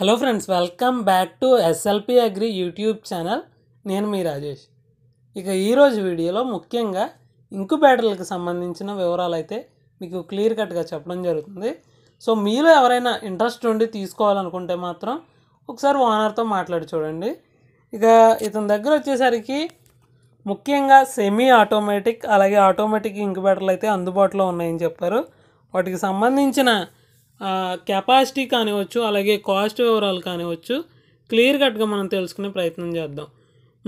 hello friends welcome back to SLP Agri YouTube channel నేను మీ రాజేష్ ఇక ఈరోజు వీడియోలో ముఖ్యంగా ఇంకుబేటర్లకు సంబంధించిన వివరాలు అయితే మీకు క్లియర్ కట్గా చెప్పడం జరుగుతుంది సో మీలో ఎవరైనా ఇంట్రెస్ట్ ఉండి తీసుకోవాలనుకుంటే మాత్రం ఒకసారి ఓనర్తో మాట్లాడి చూడండి ఇక ఇతని దగ్గర వచ్చేసరికి ముఖ్యంగా సెమీ ఆటోమేటిక్ అలాగే ఆటోమేటిక్ ఇంకుబేటర్లు అయితే అందుబాటులో ఉన్నాయని చెప్పారు వాటికి సంబంధించిన కెపాసిటీ కానివచ్చు అలాగే కాస్ట్ వివరాలు కానివచ్చు క్లియర్ కట్గా మనం తెలుసుకునే ప్రయత్నం చేద్దాం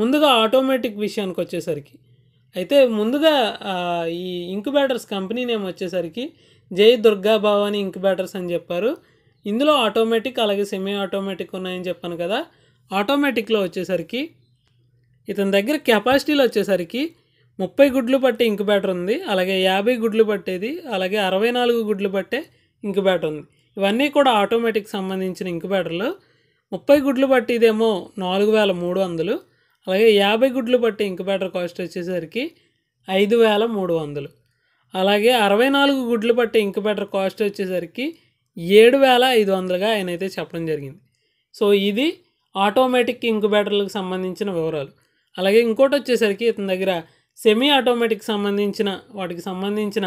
ముందుగా ఆటోమేటిక్ విషయానికి వచ్చేసరికి అయితే ముందుగా ఈ ఇంక్యుబేటర్స్ కంపెనీ నేమ్ వచ్చేసరికి జై దుర్గా భవాని ఇంక్యుబేటర్స్ అని చెప్పారు ఇందులో ఆటోమేటిక్ అలాగే సెమీ ఆటోమేటిక్ ఉన్నాయని చెప్పాను కదా ఆటోమేటిక్లో వచ్చేసరికి ఇతని దగ్గర కెపాసిటీలో వచ్చేసరికి ముప్పై గుడ్లు పట్టే ఇంక్యుబేటర్ ఉంది అలాగే యాభై గుడ్లు పట్టేది అలాగే అరవై నాలుగు గుడ్లు పట్టే ఇంక్యుబేటర్ ఉంది ఇవన్నీ కూడా ఆటోమేటిక్ సంబంధించిన ఇంక్యుబేటర్లు ముప్పై గుడ్లు బట్టి ఇదేమో నాలుగు వేల మూడు వందలు అలాగే యాభై గుడ్లు బట్టి ఇంక్యుబేటర్ కాస్ట్ వచ్చేసరికి ఐదు వేల మూడు వందలు అలాగే అరవై నాలుగు గుడ్లు బట్టి ఇంక్యుబేటర్ కాస్ట్ వచ్చేసరికి ఏడు వేల ఐదు వందలుగా ఆయన అయితే చెప్పడం జరిగింది సో ఇది ఆటోమేటిక్ ఇంక్యుబేటర్లకు సంబంధించిన వివరాలు అలాగే ఇంకోటి వచ్చేసరికి ఇతని దగ్గర సెమీ ఆటోమేటిక్ సంబంధించిన వాటికి సంబంధించిన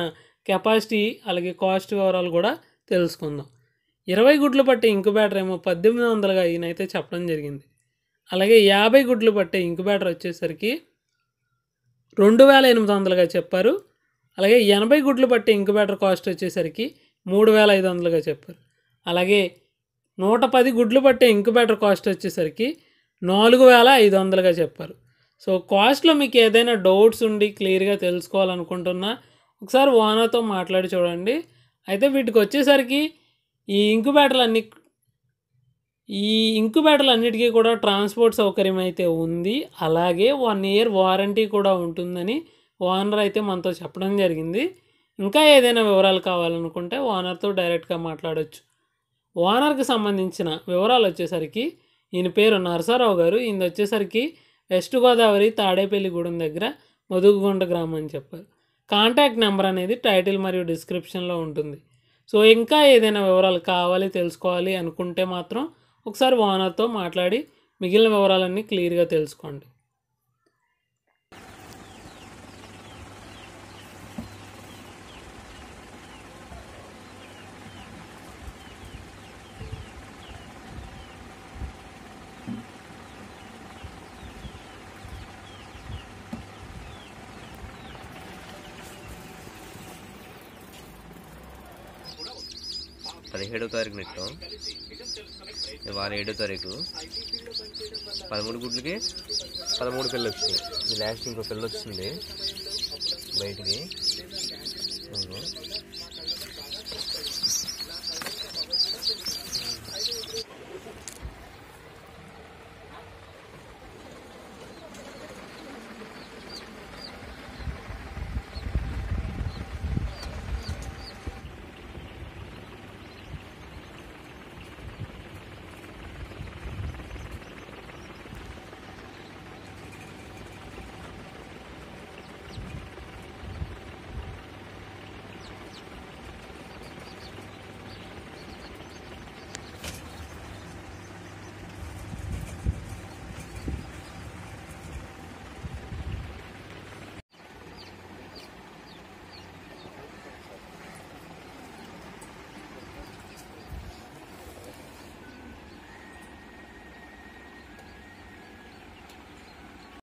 కెపాసిటీ అలాగే కాస్ట్ వివరాలు కూడా తెలుసుకుందాం ఇరవై గుడ్లు పట్టే ఇంక్యుబేటర్ ఏమో పద్దెనిమిది వందలుగా ఈయనైతే చెప్పడం జరిగింది అలాగే యాభై గుడ్లు పట్టే ఇంక్యుబేటర్ వచ్చేసరికి రెండు వేల ఎనిమిది వందలుగా చెప్పారు అలాగే ఎనభై గుడ్లు పట్టే ఇంక్యుబేటర్ కాస్ట్ వచ్చేసరికి మూడు వేల ఐదు వందలుగా చెప్పారు అలాగే నూట పది గుడ్లు పట్టే ఇంక్యుబేటర్ కాస్ట్ వచ్చేసరికి నాలుగు వేల ఐదు వందలుగా చెప్పారు సో కాస్ట్లో మీకు ఏదైనా డౌట్స్ ఉండి క్లియర్గా తెలుసుకోవాలనుకుంటున్నా ఒకసారి ఓనర్తో మాట్లాడి చూడండి అయితే వీటికి వచ్చేసరికి ఈ ఇంకుబేటలన్నీ ఈ ఇంకుబేటలన్నిటికీ కూడా ట్రాన్స్పోర్ట్ సౌకర్యం అయితే ఉంది అలాగే వన్ ఇయర్ వారంటీ కూడా ఉంటుందని ఓనర్ అయితే మనతో చెప్పడం జరిగింది ఇంకా ఏదైనా వివరాలు కావాలనుకుంటే ఓనర్తో డైరెక్ట్గా మాట్లాడవచ్చు ఓనర్కి సంబంధించిన వివరాలు వచ్చేసరికి ఈయన పేరు నరసారావు గారు ఈయన వచ్చేసరికి వెస్ట్ గోదావరి తాడేపల్లిగూడెం దగ్గర మధుగుగొండ గ్రామం అని చెప్పారు కాంటాక్ట్ నెంబర్ అనేది టైటిల్ మరియు డిస్క్రిప్షన్లో ఉంటుంది సో ఇంకా ఏదైనా వివరాలు కావాలి తెలుసుకోవాలి అనుకుంటే మాత్రం ఒకసారి ఓనర్తో మాట్లాడి మిగిలిన వివరాలన్నీ క్లియర్గా తెలుసుకోండి పదిహేడో తారీఖు నెట్టాం వారం ఏడో తారీఖు పదమూడు గుడ్లకి పదమూడు పిల్లలు వచ్చింది లాస్ట్ ఇంకో పిల్ల వచ్చింది బయటికి